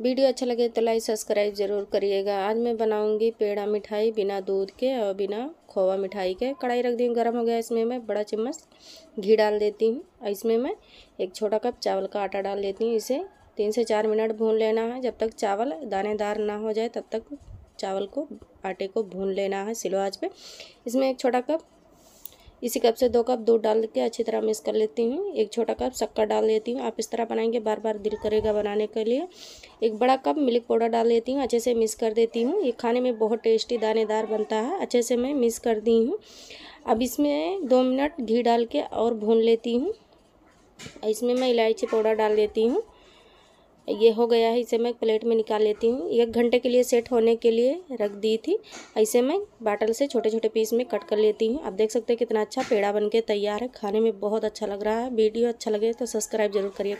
video अच्छा लगे तो लाइक सब्सक्राइब ज़रूर करिएगा आज मैं बनाऊंगी पेड़ा मिठाई बिना दूध के और बिना खोवा मिठाई के कढ़ाई रख दी गर्म हो गया इसमें मैं बड़ा चम्मच घी डाल देती हूँ और इसमें मैं एक छोटा कप चावल का आटा डाल देती हूँ इसे तीन से चार मिनट भून लेना है जब तक चावल दानेदार ना हो जाए तब तक चावल को आटे को भून लेना है सिलो पर इसमें एक छोटा कप इसी कप से दो कप दूध डाल के अच्छी तरह मिक्स कर लेती हूँ एक छोटा कप शक्कर डाल लेती हूँ आप इस तरह बनाएंगे बार बार दिल करेगा बनाने के लिए एक बड़ा कप मिल्क पाउडर डाल लेती हूँ अच्छे से मिक्स कर देती हूँ ये खाने में बहुत टेस्टी दानेदार बनता है अच्छे से मैं मिक्स कर दी हूँ अब इसमें दो मिनट घी डाल के और भून लेती हूँ इसमें मैं इलायची पाउडर डाल देती हूँ ये हो गया है इसे मैं प्लेट में निकाल लेती हूँ एक घंटे के लिए सेट होने के लिए रख दी थी ऐसे मैं बाटल से छोटे छोटे पीस में कट कर लेती हूँ आप देख सकते हैं कितना अच्छा पेड़ा बन के तैयार है खाने में बहुत अच्छा लग रहा है वीडियो अच्छा लगे तो सब्सक्राइब जरूर करिए